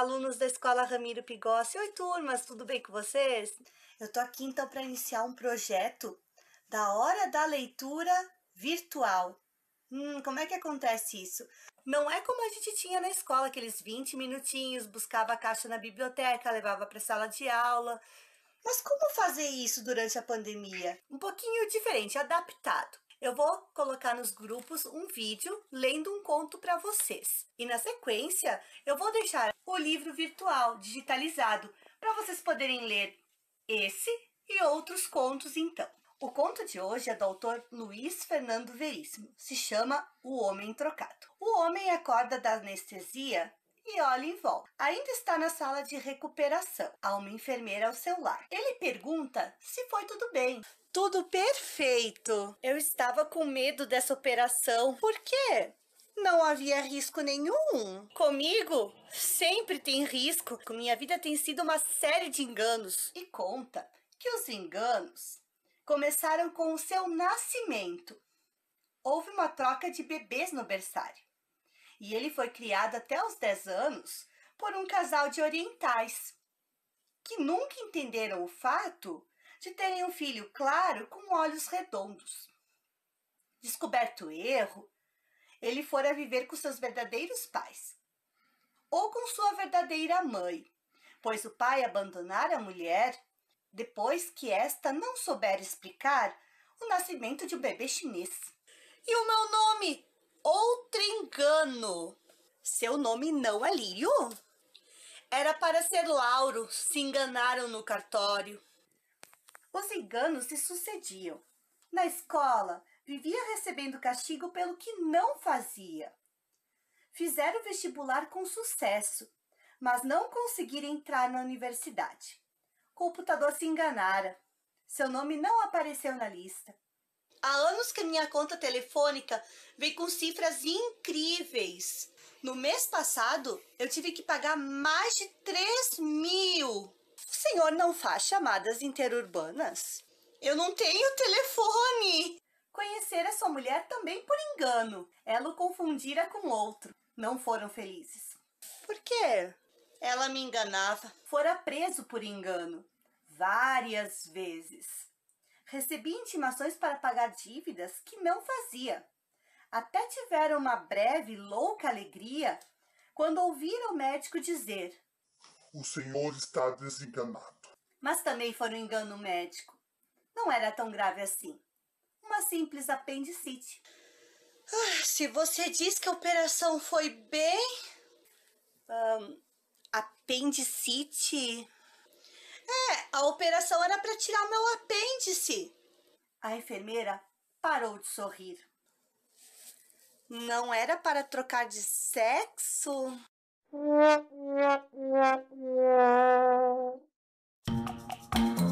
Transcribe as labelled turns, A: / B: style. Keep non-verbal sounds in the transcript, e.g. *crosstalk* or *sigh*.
A: alunos da Escola Ramiro Pigossi. Oi, turmas, tudo bem com vocês? Eu tô aqui então para iniciar um projeto da Hora da Leitura Virtual. Hum, como é que acontece isso? Não é como a gente tinha na escola, aqueles 20 minutinhos, buscava a caixa na biblioteca, levava para a sala de aula. Mas como fazer isso durante a pandemia? Um pouquinho diferente, adaptado. Eu vou colocar nos grupos um vídeo lendo um conto para vocês. E na sequência, eu vou deixar o livro virtual digitalizado para vocês poderem ler esse e outros contos então. O conto de hoje é do autor Luiz Fernando Veríssimo. Se chama O Homem Trocado. O homem acorda da anestesia e olha em volta. Ainda está na sala de recuperação. Há uma enfermeira ao seu lado. Ele pergunta se foi tudo bem. Tudo perfeito. Eu estava com medo dessa operação. Por quê? Não havia risco nenhum. Comigo, sempre tem risco. Com minha vida tem sido uma série de enganos. E conta que os enganos começaram com o seu nascimento. Houve uma troca de bebês no berçário e ele foi criado até os 10 anos por um casal de orientais, que nunca entenderam o fato de terem um filho claro com olhos redondos. Descoberto o erro, ele fora viver com seus verdadeiros pais, ou com sua verdadeira mãe, pois o pai abandonara a mulher depois que esta não souber explicar o nascimento de um bebê chinês. E o meu nome? Mano, seu nome não é Lírio? Era para ser Lauro, se enganaram no cartório. Os enganos se sucediam. Na escola, vivia recebendo castigo pelo que não fazia. Fizeram o vestibular com sucesso, mas não conseguiram entrar na universidade. O computador se enganara. Seu nome não apareceu na lista há anos que minha conta telefônica vem com cifras incríveis. No mês passado, eu tive que pagar mais de 3 mil. O senhor não faz chamadas interurbanas? Eu não tenho telefone. Conhecer essa mulher também por engano. Ela o confundira com outro. Não foram felizes. Por quê? Ela me enganava. Fora preso por engano. Várias vezes. Recebi intimações para pagar dívidas que não fazia. Até tiveram uma breve, louca alegria quando ouviram o médico dizer: O senhor está desenganado. Mas também foi um engano médico. Não era tão grave assim. Uma simples apendicite. Ah, se você diz que a operação foi bem. Um, apendicite. A operação era para tirar meu apêndice. A enfermeira parou de sorrir. Não era para trocar de sexo? *laughs*